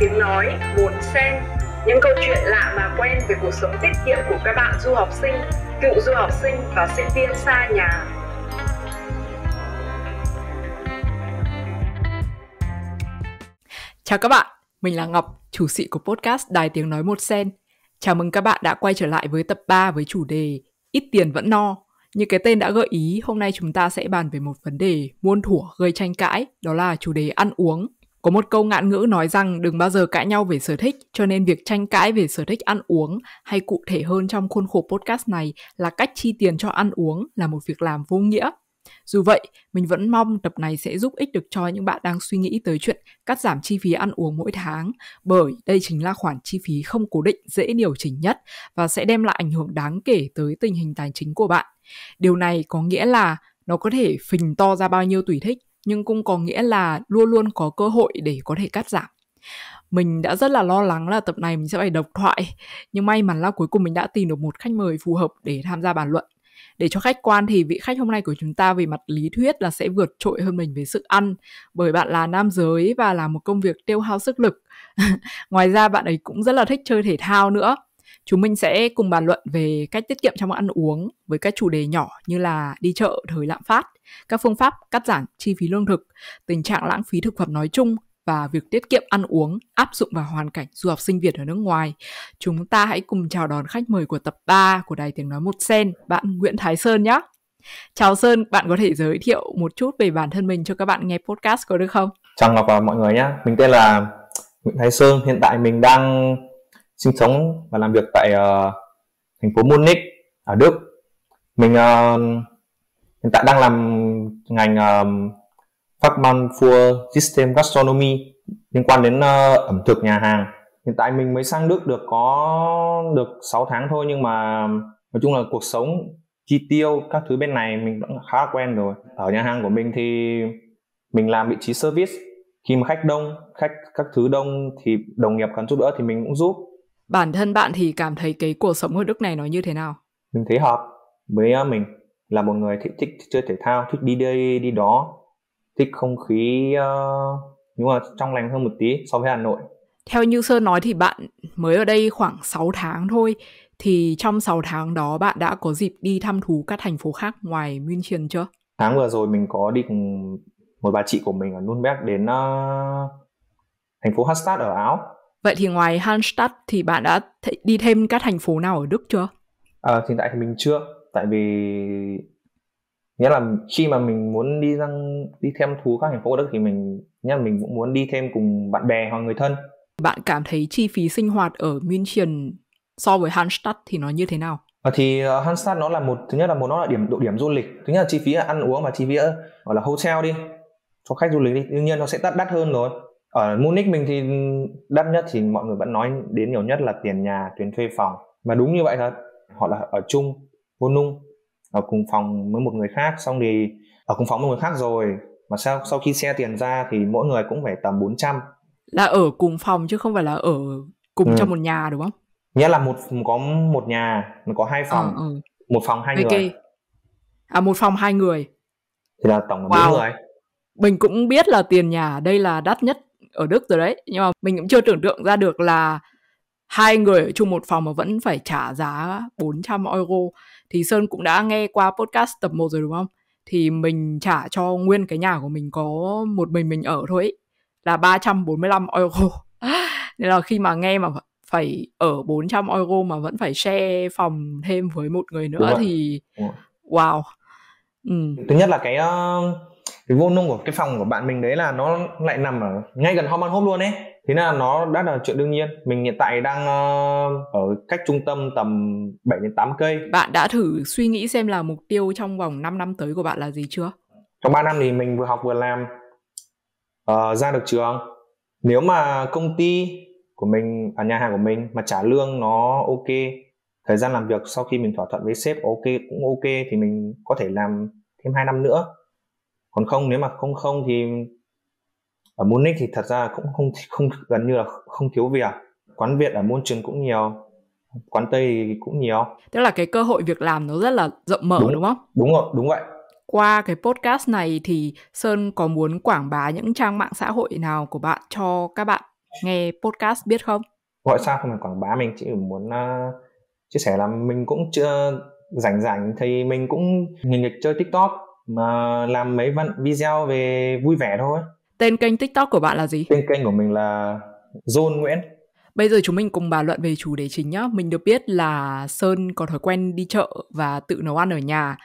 tiếng nói muốn xem những câu chuyện lạ mà quen về cuộc sống tiết kiệm của các bạn du học sinh, cựu du học sinh và sinh viên xa nhà. Chào các bạn, mình là Ngọc, chủ sĩ của podcast Đài Tiếng Nói Một Sen. Chào mừng các bạn đã quay trở lại với tập 3 với chủ đề Ít tiền vẫn no. Như cái tên đã gợi ý, hôm nay chúng ta sẽ bàn về một vấn đề muôn thủa gây tranh cãi, đó là chủ đề ăn uống có một câu ngạn ngữ nói rằng đừng bao giờ cãi nhau về sở thích, cho nên việc tranh cãi về sở thích ăn uống hay cụ thể hơn trong khuôn khổ podcast này là cách chi tiền cho ăn uống là một việc làm vô nghĩa. Dù vậy, mình vẫn mong tập này sẽ giúp ích được cho những bạn đang suy nghĩ tới chuyện cắt giảm chi phí ăn uống mỗi tháng, bởi đây chính là khoản chi phí không cố định dễ điều chỉnh nhất và sẽ đem lại ảnh hưởng đáng kể tới tình hình tài chính của bạn. Điều này có nghĩa là nó có thể phình to ra bao nhiêu tùy thích nhưng cũng có nghĩa là luôn luôn có cơ hội để có thể cắt giảm mình đã rất là lo lắng là tập này mình sẽ phải độc thoại nhưng may mắn là cuối cùng mình đã tìm được một khách mời phù hợp để tham gia bàn luận để cho khách quan thì vị khách hôm nay của chúng ta về mặt lý thuyết là sẽ vượt trội hơn mình về sức ăn bởi bạn là nam giới và là một công việc tiêu hao sức lực ngoài ra bạn ấy cũng rất là thích chơi thể thao nữa Chúng mình sẽ cùng bàn luận về cách tiết kiệm trong ăn uống với các chủ đề nhỏ như là đi chợ thời lạm phát, các phương pháp cắt giảm chi phí lương thực, tình trạng lãng phí thực phẩm nói chung và việc tiết kiệm ăn uống áp dụng vào hoàn cảnh du học sinh Việt ở nước ngoài. Chúng ta hãy cùng chào đón khách mời của tập 3 của Đài Tiếng Nói Một Sen, bạn Nguyễn Thái Sơn nhé. Chào Sơn, bạn có thể giới thiệu một chút về bản thân mình cho các bạn nghe podcast có được không? Chào Ngọc và mọi người nhé. Mình tên là Nguyễn Thái Sơn, hiện tại mình đang sinh sống và làm việc tại uh, thành phố Munich ở Đức. Mình uh, hiện tại đang làm ngành uh, Fachmann für System Gastronomy liên quan đến uh, ẩm thực nhà hàng. Hiện tại mình mới sang Đức được có được 6 tháng thôi nhưng mà nói chung là cuộc sống chi tiêu các thứ bên này mình cũng khá là quen rồi. Ở nhà hàng của mình thì mình làm vị trí service khi mà khách đông khách các thứ đông thì đồng nghiệp cần giúp đỡ thì mình cũng giúp bản thân bạn thì cảm thấy cái cuộc sống ở đức này nó như thế nào mình thấy hợp với à, mình là một người thích, thích chơi thể thao thích đi đây đi đó thích không khí uh, nhưng mà trong lành hơn một tí so với hà nội theo như Sơn nói thì bạn mới ở đây khoảng 6 tháng thôi thì trong 6 tháng đó bạn đã có dịp đi thăm thú các thành phố khác ngoài München chưa? Tháng vừa rồi mình có đi cùng một bà chị của mình ở Nürnberg đến uh, thành phố Hastat ở Áo Vậy thì ngoài Hallstatt thì bạn đã th- đi thêm các thành phố nào ở Đức chưa? À, hiện tại thì mình chưa, tại vì nghĩa là khi mà mình muốn đi răng đi thêm thú các thành phố ở Đức thì mình nghĩa là mình cũng muốn đi thêm cùng bạn bè hoặc người thân. Bạn cảm thấy chi phí sinh hoạt ở München so với Hallstatt thì nó như thế nào? À, thì uh, ờ, Hansstad nó là một thứ nhất là một nó là điểm độ điểm du lịch thứ nhất là chi phí là ăn uống và chi phí ở, gọi là hotel đi cho khách du lịch đi đương nhiên nó sẽ đắt đắt hơn rồi ở Munich mình thì đắt nhất thì mọi người vẫn nói đến nhiều nhất là tiền nhà tiền thuê phòng mà đúng như vậy thật họ là ở chung vô nung ở cùng phòng với một người khác xong thì ở cùng phòng với người khác rồi mà sau sau khi xe tiền ra thì mỗi người cũng phải tầm 400 là ở cùng phòng chứ không phải là ở cùng ừ. trong một nhà đúng không nghĩa là một có một nhà nó có hai phòng à, ừ. một phòng hai okay. người à một phòng hai người thì là tổng là wow. người mình cũng biết là tiền nhà ở đây là đắt nhất ở Đức rồi đấy nhưng mà mình cũng chưa tưởng tượng ra được là hai người ở chung một phòng mà vẫn phải trả giá 400 euro thì Sơn cũng đã nghe qua podcast tập 1 rồi đúng không? Thì mình trả cho nguyên cái nhà của mình có một mình mình ở thôi ấy, là 345 euro. Nên là khi mà nghe mà phải ở 400 euro mà vẫn phải share phòng thêm với một người nữa thì wow. Ừ. Thứ nhất là cái uh cái nung của cái phòng của bạn mình đấy là nó lại nằm ở ngay gần Homan Hope luôn ấy thế là nó đã là chuyện đương nhiên mình hiện tại đang ờ, ở cách trung tâm tầm 7 đến 8 cây bạn đã thử suy nghĩ xem là mục tiêu trong vòng 5 năm tới của bạn là gì chưa trong 3 năm thì mình vừa học vừa làm uh, ra được trường nếu mà công ty của mình ở à, nhà hàng của mình mà trả lương nó ok thời gian làm việc sau khi mình thỏa thuận với sếp ok cũng ok thì mình có thể làm thêm 2 năm nữa còn không nếu mà không không thì ở Munich thì thật ra cũng không không gần như là không thiếu việc quán Việt ở môn trường cũng nhiều quán Tây thì cũng nhiều tức là cái cơ hội việc làm nó rất là rộng mở đúng, đúng không đúng rồi đúng vậy qua cái podcast này thì Sơn có muốn quảng bá những trang mạng xã hội nào của bạn cho các bạn nghe podcast biết không? Gọi sao không phải quảng bá mình chỉ muốn uh, chia sẻ là mình cũng chưa rảnh rảnh thì mình cũng nghịch nghịch chơi TikTok mà làm mấy văn video về vui vẻ thôi tên kênh tiktok của bạn là gì tên kênh của mình là john nguyễn Bây giờ chúng mình cùng bàn luận về chủ đề chính nhá. Mình được biết là Sơn có thói quen đi chợ và tự nấu ăn ở nhà.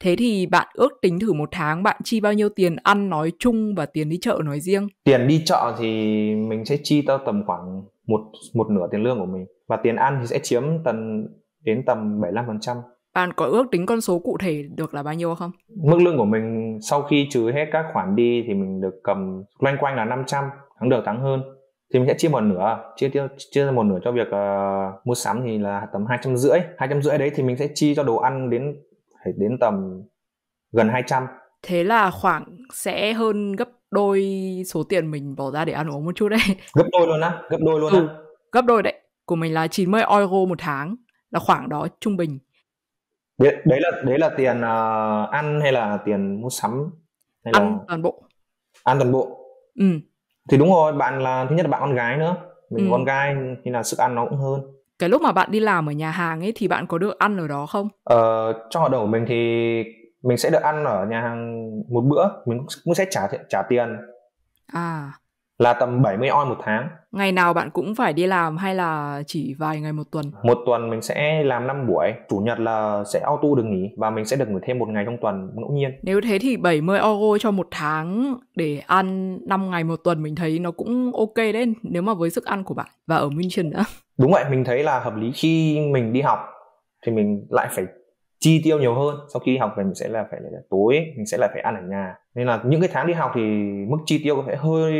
Thế thì bạn ước tính thử một tháng bạn chi bao nhiêu tiền ăn nói chung và tiền đi chợ nói riêng? Tiền đi chợ thì mình sẽ chi tao tầm khoảng một một nửa tiền lương của mình và tiền ăn thì sẽ chiếm tầm đến tầm 75% bạn có ước tính con số cụ thể được là bao nhiêu không? Mức lương của mình sau khi trừ hết các khoản đi thì mình được cầm loanh quanh là 500 tháng được tháng hơn thì mình sẽ chia một nửa chia chia, chia một nửa cho việc uh, mua sắm thì là tầm hai trăm rưỡi hai trăm rưỡi đấy thì mình sẽ chi cho đồ ăn đến phải đến tầm gần 200 thế là khoảng sẽ hơn gấp đôi số tiền mình bỏ ra để ăn uống một chút đấy gấp đôi luôn á gấp đôi luôn á ừ, gấp đôi đấy của mình là 90 euro một tháng là khoảng đó trung bình đấy, đấy là đấy là tiền uh, ăn hay là tiền mua sắm hay ăn là... toàn bộ ăn toàn bộ ừ thì đúng rồi bạn là thứ nhất là bạn con gái nữa mình ừ. con gái thì là sức ăn nó cũng hơn cái lúc mà bạn đi làm ở nhà hàng ấy thì bạn có được ăn ở đó không ờ, trong hợp đồng của mình thì mình sẽ được ăn ở nhà hàng một bữa mình cũng sẽ trả trả tiền à là tầm 70 on một tháng. Ngày nào bạn cũng phải đi làm hay là chỉ vài ngày một tuần? Một tuần mình sẽ làm 5 buổi, chủ nhật là sẽ auto được nghỉ và mình sẽ được nghỉ thêm một ngày trong tuần ngẫu nhiên. Nếu thế thì 70 euro cho một tháng để ăn 5 ngày một tuần mình thấy nó cũng ok đấy nếu mà với sức ăn của bạn và ở München nữa. Đúng vậy, mình thấy là hợp lý khi mình đi học thì mình lại phải chi tiêu nhiều hơn sau khi học về mình sẽ là phải là tối mình sẽ là phải ăn ở nhà nên là những cái tháng đi học thì mức chi tiêu có thể hơi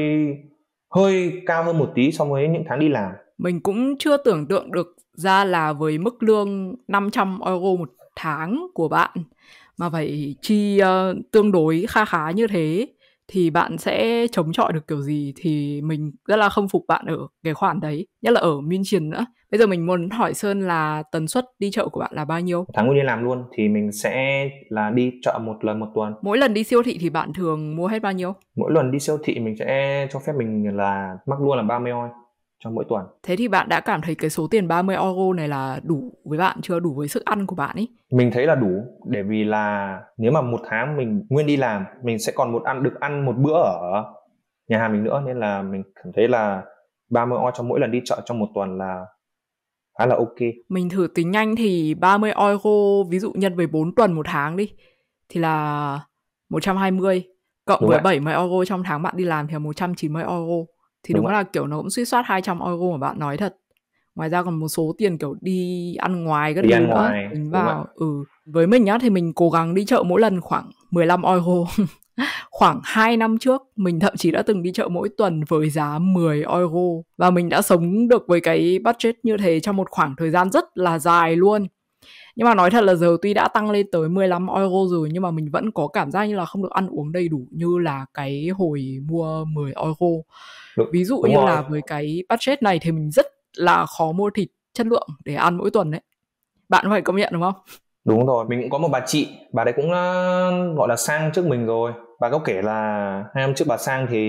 hơi cao hơn một tí so với những tháng đi làm mình cũng chưa tưởng tượng được ra là với mức lương 500 euro một tháng của bạn mà phải chi uh, tương đối kha khá như thế thì bạn sẽ chống chọi được kiểu gì thì mình rất là không phục bạn ở cái khoản đấy nhất là ở München nữa bây giờ mình muốn hỏi Sơn là tần suất đi chợ của bạn là bao nhiêu tháng mình đi làm luôn thì mình sẽ là đi chợ một lần một tuần mỗi lần đi siêu thị thì bạn thường mua hết bao nhiêu mỗi lần đi siêu thị mình sẽ cho phép mình là mắc luôn là 30 oi trong mỗi tuần. Thế thì bạn đã cảm thấy cái số tiền 30 euro này là đủ với bạn chưa đủ với sức ăn của bạn ý? Mình thấy là đủ để vì là nếu mà một tháng mình nguyên đi làm mình sẽ còn một ăn được ăn một bữa ở nhà hàng mình nữa nên là mình cảm thấy là 30 euro cho mỗi lần đi chợ trong một tuần là khá là ok. Mình thử tính nhanh thì 30 euro ví dụ nhân với 4 tuần một tháng đi thì là 120 cộng Đúng với vậy. 70 euro trong tháng bạn đi làm thì là 190 euro thì đúng, đúng là kiểu nó cũng suy soát 200 euro mà bạn nói thật ngoài ra còn một số tiền kiểu đi ăn ngoài các đi ăn ngoài tính vào ừ với mình nhá thì mình cố gắng đi chợ mỗi lần khoảng 15 euro khoảng 2 năm trước mình thậm chí đã từng đi chợ mỗi tuần với giá 10 euro và mình đã sống được với cái budget như thế trong một khoảng thời gian rất là dài luôn nhưng mà nói thật là giờ tuy đã tăng lên tới 15 euro rồi nhưng mà mình vẫn có cảm giác như là không được ăn uống đầy đủ như là cái hồi mua 10 euro đúng, ví dụ đúng như rồi. là với cái budget này thì mình rất là khó mua thịt chất lượng để ăn mỗi tuần đấy bạn có phải công nhận đúng không đúng rồi mình cũng có một bà chị bà đấy cũng ờ, gọi là sang trước mình rồi bà có kể là hai năm trước bà sang thì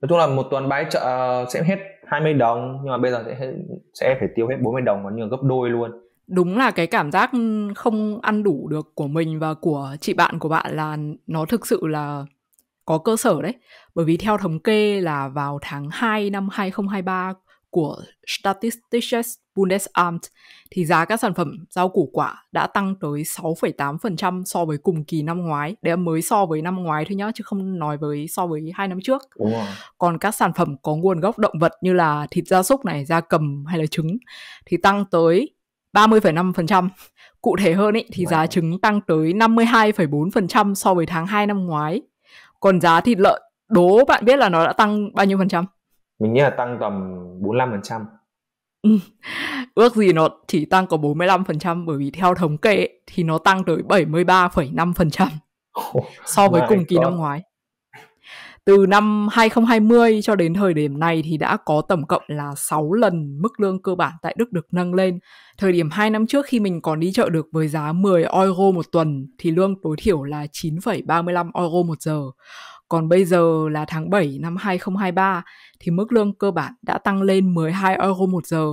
nói chung là một tuần bãi chợ ờ, sẽ hết 20 đồng nhưng mà bây giờ sẽ sẽ phải tiêu hết 40 đồng và như là gấp đôi luôn đúng là cái cảm giác không ăn đủ được của mình và của chị bạn của bạn là nó thực sự là có cơ sở đấy. Bởi vì theo thống kê là vào tháng 2 năm 2023 của Statistisches Bundesamt thì giá các sản phẩm rau củ quả đã tăng tới 6,8% so với cùng kỳ năm ngoái. Đấy mới so với năm ngoái thôi nhá, chứ không nói với so với hai năm trước. Wow. Còn các sản phẩm có nguồn gốc động vật như là thịt gia súc này, da cầm hay là trứng thì tăng tới 30,5%. Cụ thể hơn ý, thì wow. giá trứng tăng tới 52,4% so với tháng 2 năm ngoái. Còn giá thịt lợn, đố bạn biết là nó đã tăng bao nhiêu phần trăm? Mình nghĩ là tăng tầm 45%. Ừ. Ước gì nó chỉ tăng có 45% bởi vì theo thống kê ấy, thì nó tăng tới 73,5% so với cùng kỳ năm ngoái từ năm 2020 cho đến thời điểm này thì đã có tổng cộng là 6 lần mức lương cơ bản tại Đức được nâng lên. Thời điểm 2 năm trước khi mình còn đi chợ được với giá 10 euro một tuần thì lương tối thiểu là 9,35 euro một giờ. Còn bây giờ là tháng 7 năm 2023 thì mức lương cơ bản đã tăng lên 12 euro một giờ,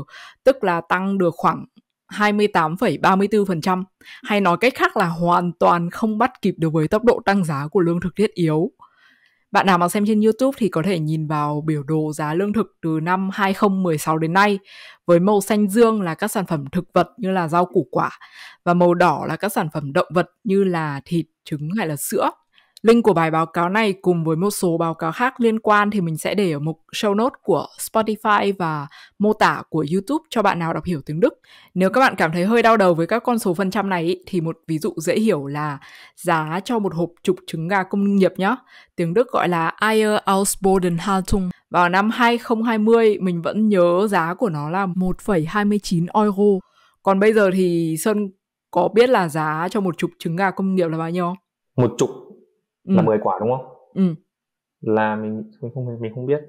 tức là tăng được khoảng 28,34%, hay nói cách khác là hoàn toàn không bắt kịp được với tốc độ tăng giá của lương thực thiết yếu. Bạn nào mà xem trên YouTube thì có thể nhìn vào biểu đồ giá lương thực từ năm 2016 đến nay với màu xanh dương là các sản phẩm thực vật như là rau củ quả và màu đỏ là các sản phẩm động vật như là thịt, trứng hay là sữa. Link của bài báo cáo này cùng với một số báo cáo khác liên quan thì mình sẽ để ở mục show note của Spotify và mô tả của YouTube cho bạn nào đọc hiểu tiếng Đức. Nếu các bạn cảm thấy hơi đau đầu với các con số phần trăm này thì một ví dụ dễ hiểu là giá cho một hộp trục trứng gà công nghiệp nhé. Tiếng Đức gọi là Eier aus Bodenhaltung. Vào năm 2020 mình vẫn nhớ giá của nó là 1,29 euro. Còn bây giờ thì Sơn có biết là giá cho một chục trứng gà công nghiệp là bao nhiêu? Một chục ừ. là 10 quả đúng không? Ừ. Là mình mình không mình không biết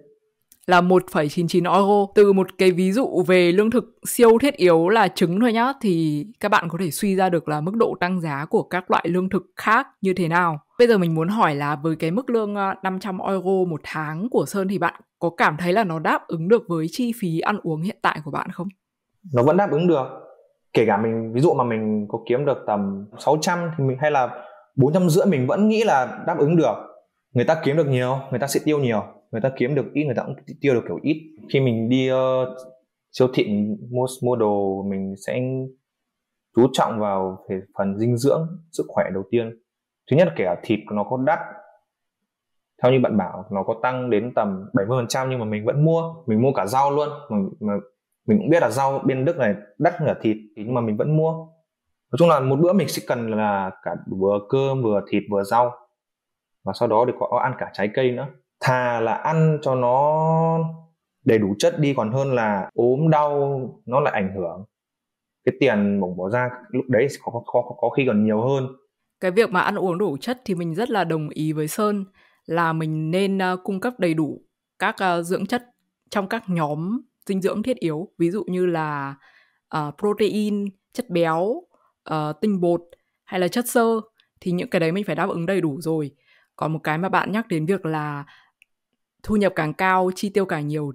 là 1,99 euro. Từ một cái ví dụ về lương thực siêu thiết yếu là trứng thôi nhá thì các bạn có thể suy ra được là mức độ tăng giá của các loại lương thực khác như thế nào. Bây giờ mình muốn hỏi là với cái mức lương 500 ờ, euro một tháng của Sơn thì bạn có cảm thấy là nó đáp ứng được với chi phí ăn uống hiện tại của bạn không? Nó vẫn đáp ứng được. Kể cả mình ví dụ mà mình có kiếm được tầm 600 thì mình hay là bốn trăm rưỡi mình vẫn nghĩ là đáp ứng được người ta kiếm được nhiều người ta sẽ tiêu nhiều người ta kiếm được ít người ta cũng tiêu được kiểu ít khi mình đi uh, siêu thị mua mua đồ mình sẽ chú trọng vào về phần dinh dưỡng sức khỏe đầu tiên thứ nhất là kể cả thịt nó có đắt theo như bạn bảo nó có tăng đến tầm 70% nhưng mà mình vẫn mua mình mua cả rau luôn mà, mà mình cũng biết là rau bên Đức này đắt cả thịt nhưng mà mình vẫn mua nói chung là một bữa mình sẽ cần là cả vừa cơm vừa thịt vừa rau và sau đó thì có ăn cả trái cây nữa thà là ăn cho nó đầy đủ chất đi còn hơn là ốm đau nó lại ảnh hưởng cái tiền bổng bỏ ra lúc đấy có, có, có, có khi còn nhiều hơn cái việc mà ăn uống đủ chất thì mình rất là đồng ý với sơn là mình nên uh, cung cấp đầy đủ các uh, dưỡng chất trong các nhóm dinh dưỡng thiết yếu ví dụ như là uh, protein chất béo uh, tinh bột hay là chất xơ thì những cái đấy mình phải đáp ứng đầy đủ rồi còn một cái mà bạn nhắc đến việc là thu nhập càng cao chi tiêu càng nhiều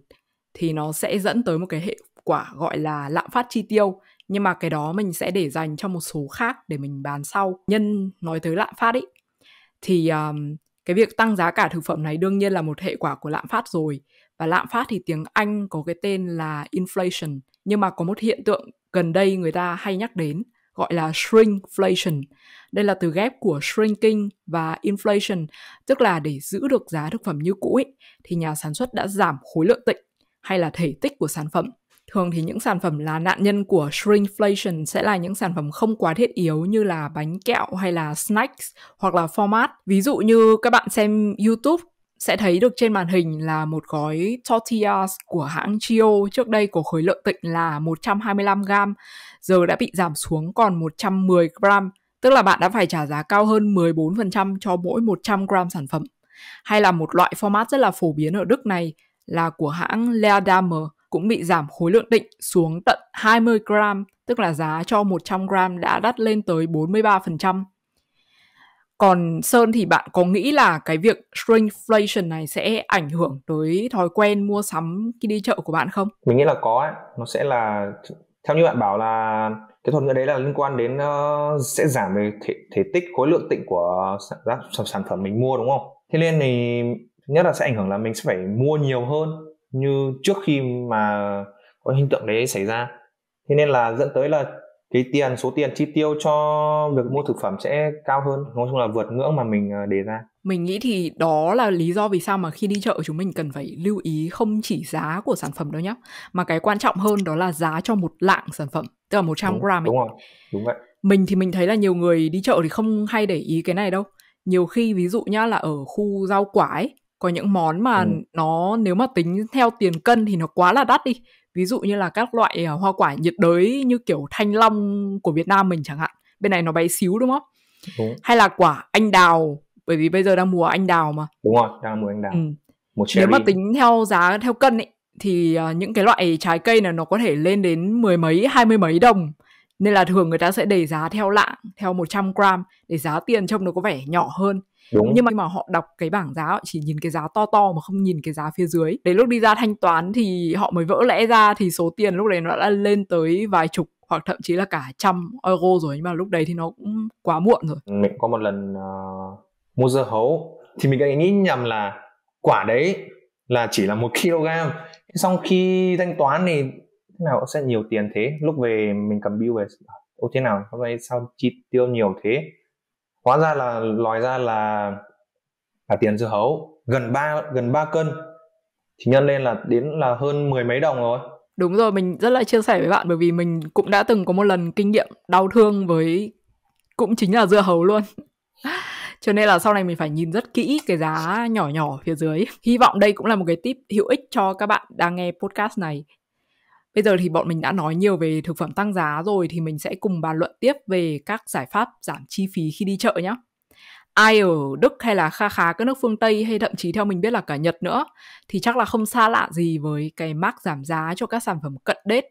thì nó sẽ dẫn tới một cái hệ quả gọi là lạm phát chi tiêu nhưng mà cái đó mình sẽ để dành cho một số khác để mình bàn sau nhân nói tới lạm phát ấy thì um, cái việc tăng giá cả thực phẩm này đương nhiên là một hệ quả của lạm phát rồi và lạm phát thì tiếng Anh có cái tên là inflation nhưng mà có một hiện tượng gần đây người ta hay nhắc đến gọi là shrinkflation. Đây là từ ghép của shrinking và inflation, tức là để giữ được giá thực phẩm như cũ ấy, thì nhà sản xuất đã giảm khối lượng tịnh hay là thể tích của sản phẩm. Thường thì những sản phẩm là nạn nhân của shrinkflation sẽ là những sản phẩm không quá thiết yếu như là bánh kẹo hay là snacks hoặc là format. Ví dụ như các bạn xem YouTube sẽ thấy được trên màn hình là một gói tortillas của hãng Chio trước đây của khối lượng tịnh là 125 gram, giờ đã bị giảm xuống còn 110 gram, tức là bạn đã phải trả giá cao hơn 14% cho mỗi 100 gram sản phẩm. Hay là một loại format rất là phổ biến ở Đức này là của hãng Leadamer cũng bị giảm khối lượng định xuống tận 20 gram, tức là giá cho 100 gram đã đắt lên tới 43%. Còn Sơn thì bạn có nghĩ là cái việc shrinkflation này sẽ ảnh hưởng tới thói quen mua sắm khi đi chợ của bạn không? Mình nghĩ là có ấy. Nó sẽ là theo như bạn bảo là cái thuật ngữ đấy là liên quan đến uh, sẽ giảm về thể, thể tích khối lượng tịnh của sản, sản, phẩm mình mua đúng không? Thế nên thì nhất là sẽ ảnh hưởng là mình sẽ phải mua nhiều hơn như trước khi mà có hiện tượng đấy xảy ra. Thế nên là dẫn tới là cái tiền số tiền chi tiêu cho việc mua thực phẩm sẽ cao hơn nói chung là vượt ngưỡng mà mình à, đề ra mình nghĩ thì đó là lý do vì sao mà khi đi chợ chúng mình cần phải lưu ý không chỉ giá của sản phẩm đâu nhé mà cái quan trọng hơn đó là giá cho một lạng sản phẩm tức là 100 trăm gram ấy. đúng rồi đúng vậy mình thì mình thấy là nhiều người đi chợ thì không hay để ý cái này đâu nhiều khi ví dụ nhá là ở khu rau quả ấy có những món mà ừ. nó nếu mà tính theo tiền cân thì nó quá là đắt đi ví dụ như là các loại ờ, hoa quả nhiệt đới như kiểu thanh long của Việt Nam mình chẳng hạn bên này nó bé xíu đúng không đúng. hay là quả anh đào bởi vì bây giờ đang mùa anh đào mà đúng rồi đang mùa anh đào ừ. một nếu mà tính theo giá theo cân ấy thì ờ, những cái loại trái cây là nó có thể lên đến mười mấy hai mươi mấy đồng nên là thường người ta sẽ đẩy giá theo lạng theo 100 gram để giá tiền trông nó có vẻ nhỏ hơn Đúng. nhưng mà khi mà họ đọc cái bảng giá họ chỉ nhìn cái giá to to mà không nhìn cái giá phía dưới đến lúc đi ra thanh toán thì họ mới vỡ lẽ ra thì số tiền lúc đấy nó đã lên tới vài chục hoặc thậm chí là cả trăm euro rồi nhưng mà lúc đấy thì nó cũng quá muộn rồi mình có một lần uh, mua dưa hấu thì mình nghĩ nhầm là quả đấy là chỉ là một kg xong khi thanh toán thì thế nào sẽ nhiều tiền thế lúc về mình cầm bill về ô thế nào hôm nay sao chi tiêu nhiều thế hóa ra là lòi ra là là tiền dưa hấu gần 3 gần 3 cân thì nhân lên là đến là hơn mười mấy đồng rồi đúng rồi mình rất là chia sẻ với bạn bởi vì mình cũng đã từng có một lần kinh nghiệm đau thương với cũng chính là dưa hấu luôn cho nên là sau này mình phải nhìn rất kỹ cái giá nhỏ nhỏ phía dưới hy vọng đây cũng là một cái tip hữu ích cho các bạn đang nghe podcast này Bây giờ thì bọn mình đã nói nhiều về thực phẩm tăng giá rồi thì mình sẽ cùng bàn luận tiếp về các giải pháp giảm chi phí khi đi chợ nhé. Ai ở Đức hay là kha khá các nước phương Tây hay thậm chí theo mình biết là cả Nhật nữa thì chắc là không xa lạ gì với cái mác giảm giá cho các sản phẩm cận đết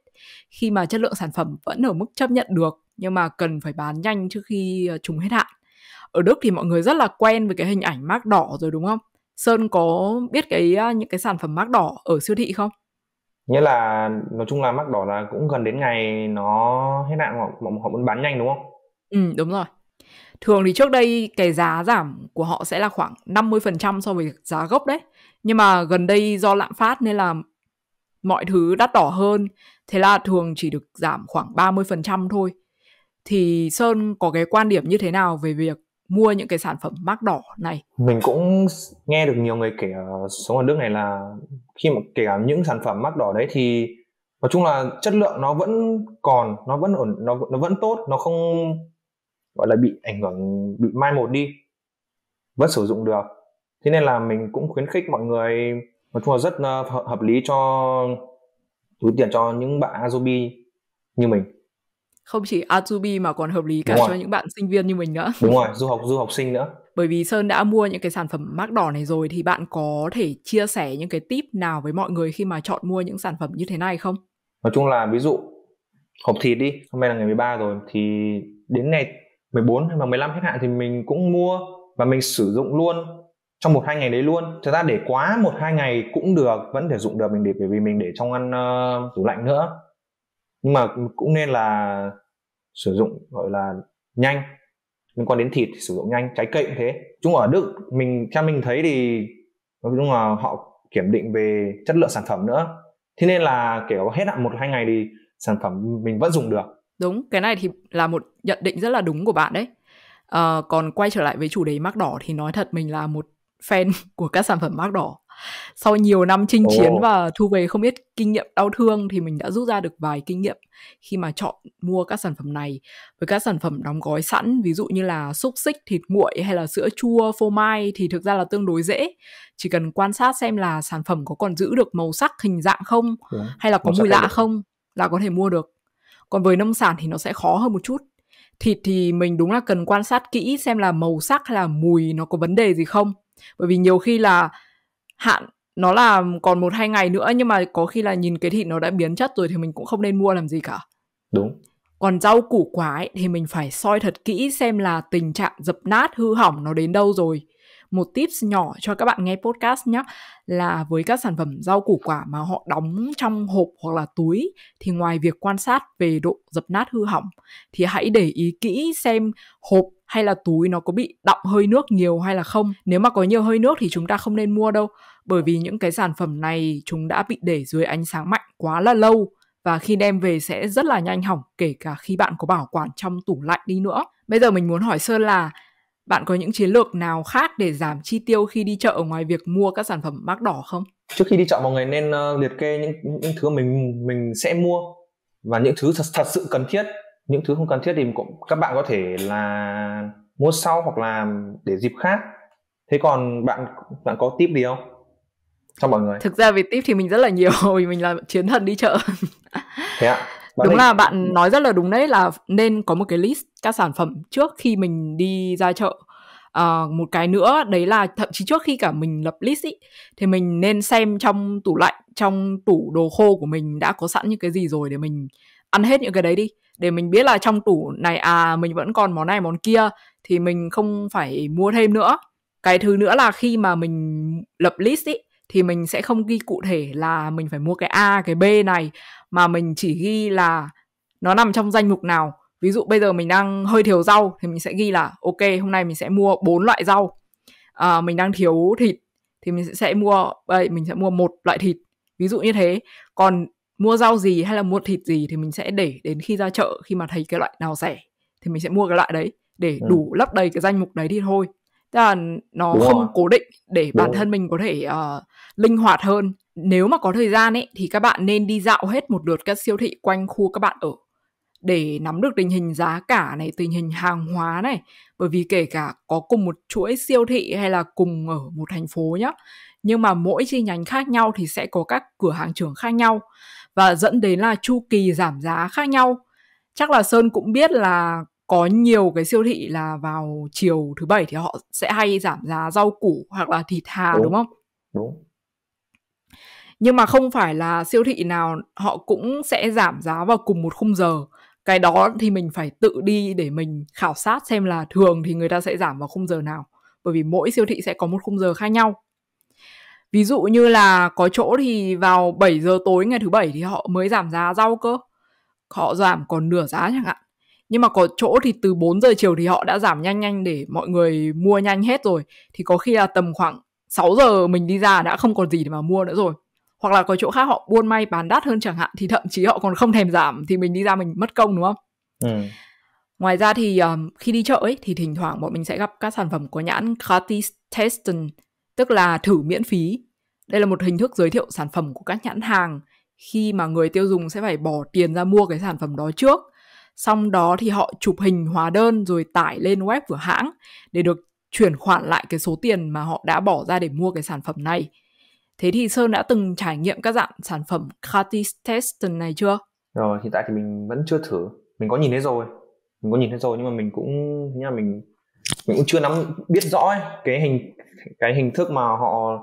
khi mà chất lượng sản phẩm vẫn ở mức chấp nhận được nhưng mà cần phải bán nhanh trước khi chúng ờ, hết hạn. Ở Đức thì mọi người rất là quen với cái hình ảnh mác đỏ rồi đúng không? Sơn có biết cái ờ, những cái sản phẩm mác đỏ ở siêu thị không? nghĩa là nói chung là mắc đỏ là cũng gần đến ngày nó hết hạn họ họ muốn bán nhanh đúng không ừ đúng rồi thường thì trước đây cái giá giảm của họ sẽ là khoảng 50% so với giá gốc đấy nhưng mà gần đây do lạm phát nên là mọi thứ đắt đỏ hơn thế là thường chỉ được giảm khoảng 30% thôi thì Sơn có cái quan điểm như thế nào về việc mua những cái sản phẩm mác đỏ này? Mình cũng nghe được nhiều người kể ở sống ở nước này là khi mà kể cả những sản phẩm mắc đỏ đấy thì nói chung là chất lượng nó vẫn còn nó vẫn ổn nó nó vẫn tốt nó không gọi là bị ảnh hưởng bị mai một đi vẫn sử dụng được thế nên là mình cũng khuyến khích mọi người nói chung là rất ờ, hợp lý cho túi tiền cho những bạn Azubi như mình không chỉ Azubi mà còn hợp lý cả cho những bạn sinh viên như mình nữa đúng rồi du học du học sinh nữa bởi vì Sơn đã mua những cái sản phẩm mác đỏ này rồi thì bạn có thể chia sẻ những cái tip nào với mọi người khi mà chọn mua những sản phẩm như thế này không? Nói chung là ví dụ hộp thịt đi, hôm nay là ngày 13 rồi thì đến ngày 14 hay 15 hết hạn thì mình cũng mua và mình sử dụng luôn trong một hai ngày đấy luôn thật ra để quá một hai ngày cũng được vẫn thể dụng được mình để bởi vì mình để trong ăn uh, ờ, tủ lạnh nữa nhưng mà cũng nên là sử dụng gọi là nhanh liên quan đến thịt thì sử dụng nhanh trái cây cũng thế chúng ở đức mình cha mình thấy thì nói chung là họ kiểm định về chất lượng sản phẩm nữa thế nên là kiểu hết hạn một hai ngày thì sản phẩm mình vẫn dùng được đúng cái này thì là một nhận định rất là đúng của bạn đấy à, còn quay trở lại với chủ đề mác đỏ thì nói thật mình là một fan của các sản phẩm mác đỏ sau nhiều năm chinh chiến và thu về không ít kinh nghiệm đau thương thì mình đã rút ra được vài kinh nghiệm khi mà chọn mua các sản phẩm này với các sản phẩm đóng gói sẵn ví dụ như là xúc xích thịt nguội hay là sữa chua phô mai thì thực ra là tương đối dễ chỉ cần quan sát xem là sản phẩm có còn giữ được màu sắc hình dạng không hay là có mùi lạ không là có thể mua được còn với nông sản thì nó sẽ khó hơn một chút thịt thì mình đúng là cần quan sát kỹ xem là màu sắc hay là mùi nó có vấn đề gì không bởi vì nhiều khi là hạn nó là còn một hai ngày nữa nhưng mà có khi là nhìn cái thịt nó đã biến chất rồi thì mình cũng không nên mua làm gì cả đúng còn rau củ quả ấy, thì mình phải soi thật kỹ xem là tình trạng dập nát hư hỏng nó đến đâu rồi một tips nhỏ cho các bạn nghe podcast nhé là với các sản phẩm rau củ quả mà họ đóng trong hộp hoặc là túi thì ngoài việc quan sát về độ dập nát hư hỏng thì hãy để ý kỹ xem hộp hay là túi nó có bị đọng hơi nước nhiều hay là không. Nếu mà có nhiều hơi nước thì chúng ta không nên mua đâu, bởi vì những cái sản phẩm này chúng đã bị để dưới ánh sáng mạnh quá là lâu và khi đem về sẽ rất là nhanh hỏng kể cả khi bạn có bảo quản trong tủ lạnh đi nữa. Bây giờ mình muốn hỏi Sơn là bạn có những chiến lược nào khác để giảm chi tiêu khi đi chợ ngoài việc mua các sản phẩm mác đỏ không? Trước khi đi chợ mọi người nên ờ, liệt kê những những thứ mình mình sẽ mua và những thứ thật, thật sự cần thiết những thứ không cần thiết thì cũng, các bạn có thể là mua sau hoặc là để dịp khác thế còn bạn bạn có tip gì không cho mọi người thực ra về tip thì mình rất là nhiều vì mình là chiến thần đi chợ thế ạ bạn đúng ấy... là bạn nói rất là đúng đấy là nên có một cái list các sản phẩm trước khi mình đi ra chợ à, một cái nữa đấy là thậm chí trước khi cả mình lập list ý, thì mình nên xem trong tủ lạnh trong tủ đồ khô của mình đã có sẵn những cái gì rồi để mình ăn hết những cái đấy đi để mình biết là trong tủ này à mình vẫn còn món này món kia thì mình không phải mua thêm nữa cái thứ nữa là khi mà mình lập list ý, thì mình sẽ không ghi cụ thể là mình phải mua cái a cái b này mà mình chỉ ghi là nó nằm trong danh mục nào ví dụ bây giờ mình đang hơi thiếu rau thì mình sẽ ghi là ok hôm nay mình sẽ mua bốn loại rau à, mình đang thiếu thịt thì mình sẽ mua mình sẽ mua một loại thịt ví dụ như thế còn mua rau gì hay là mua thịt gì thì mình sẽ để đến khi ra chợ khi mà thấy cái loại nào rẻ thì mình sẽ mua cái loại đấy để ừ. đủ lấp đầy cái danh mục đấy đi thôi tức là nó Đúng không rồi. cố định để Đúng. bản thân mình có thể uh, linh hoạt hơn nếu mà có thời gian ấy thì các bạn nên đi dạo hết một lượt các siêu thị quanh khu các bạn ở để nắm được tình hình giá cả này, tình hình hàng hóa này. Bởi vì kể cả có cùng một chuỗi siêu thị hay là cùng ở một thành phố nhá, nhưng mà mỗi chi nhánh khác nhau thì sẽ có các cửa hàng trưởng khác nhau và dẫn đến là chu kỳ giảm giá khác nhau. Chắc là Sơn cũng biết là có nhiều cái siêu thị là vào chiều thứ bảy thì họ sẽ hay giảm giá rau củ hoặc là thịt hà đúng, đúng không? Đúng. Nhưng mà không phải là siêu thị nào họ cũng sẽ giảm giá vào cùng một khung giờ. Cái đó thì mình phải tự đi để mình khảo sát xem là thường thì người ta sẽ giảm vào khung giờ nào. Bởi vì mỗi siêu thị sẽ có một khung giờ khác nhau. Ví dụ như là có chỗ thì vào 7 giờ tối ngày thứ bảy thì họ mới giảm giá rau cơ. Họ giảm còn nửa giá chẳng hạn. Nhưng mà có chỗ thì từ 4 giờ chiều thì họ đã giảm nhanh nhanh để mọi người mua nhanh hết rồi. Thì có khi là tầm khoảng 6 giờ mình đi ra đã không còn gì để mà mua nữa rồi. Hoặc là có chỗ khác họ buôn may bán đắt hơn chẳng hạn thì thậm chí họ còn không thèm giảm thì mình đi ra mình mất công đúng không? Ừ. Ngoài ra thì um, khi đi chợ ấy thì thỉnh thoảng bọn mình sẽ gặp các sản phẩm của nhãn gratis testen tức là thử miễn phí. Đây là một hình thức giới thiệu sản phẩm của các nhãn hàng khi mà người tiêu dùng sẽ phải bỏ tiền ra mua cái sản phẩm đó trước. Xong đó thì họ chụp hình hóa đơn rồi tải lên web của hãng để được chuyển khoản lại cái số tiền mà họ đã bỏ ra để mua cái sản phẩm này. Thế thì Sơn đã từng trải nghiệm các dạng sản phẩm gratis test này chưa? Rồi, hiện tại thì mình vẫn chưa thử. Mình có nhìn thấy rồi. Mình có nhìn thấy rồi nhưng mà mình cũng thế là mình mình cũng chưa nắm biết rõ ấy, cái hình cái hình thức mà họ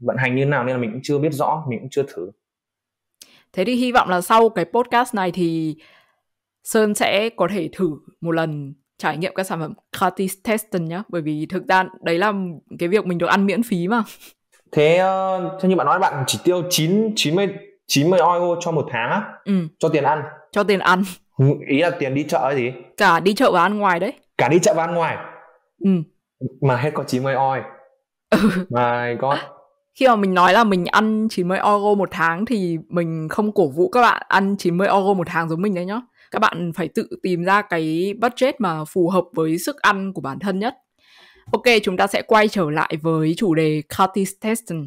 vận hành như nào nên là mình cũng chưa biết rõ mình cũng chưa thử thế thì hy vọng là sau cái podcast này thì sơn sẽ có thể thử một lần trải nghiệm các sản phẩm gratis testing nhá bởi vì thực ra đấy là cái việc mình được ăn miễn phí mà thế ờ, theo như bạn nói bạn chỉ tiêu chín chín mươi chín mươi euro cho một tháng á ừ. cho tiền ăn cho tiền ăn ý là tiền đi chợ gì cả đi chợ và ăn ngoài đấy cả đi chợ bán ngoài ừ. mà hết có chín mươi oi ừ. my god à, khi mà mình nói là mình ăn 90 euro một tháng thì mình không cổ vũ các bạn ăn 90 euro một tháng giống mình đấy nhá. Các bạn phải tự tìm ra cái budget mà phù hợp với sức ăn của bản thân nhất. Ok, chúng ta sẽ quay trở lại với chủ đề Curtis Teston